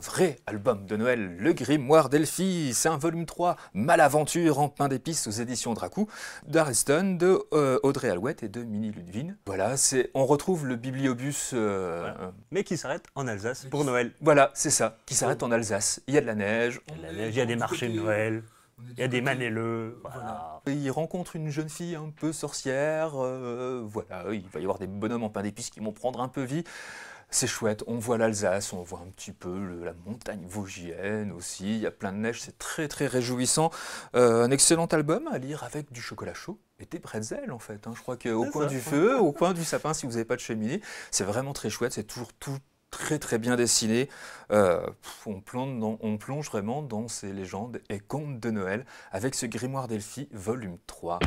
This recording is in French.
vrai album de Noël, Le Grimoire d'Elphie. C'est un volume 3, Malaventure en pain d'épices aux éditions Dracou, d'Ariston, de euh, Audrey Alouette et de Mini Ludwin. Voilà, c'est, on retrouve le bibliobus. Euh, euh, Mais qui s'arrête en Alsace pour Noël. Voilà, c'est ça, qui s'arrête en Alsace. Il y a de la neige. Il y a, des marchés de Noël. Il y a des manéleux. Il rencontre une jeune fille un peu sorcière. voilà, il va y avoir des bonhommes en pain d'épices qui vont prendre un peu vie c'est chouette. On voit l'Alsace, on voit un petit peu la montagne vosgienne aussi. Il y a plein de neige, c'est très très réjouissant. Euh, un excellent album à lire avec du chocolat chaud et des pretzels en fait. Hein. Je crois qu'au coin du feu, au coin du sapin, si vous n'avez pas de cheminée, c'est vraiment très chouette. C'est toujours tout très très bien dessiné. Euh, on, plonge on, plonge vraiment dans ces légendes et contes de Noël avec ce grimoire Delphi, volume 3.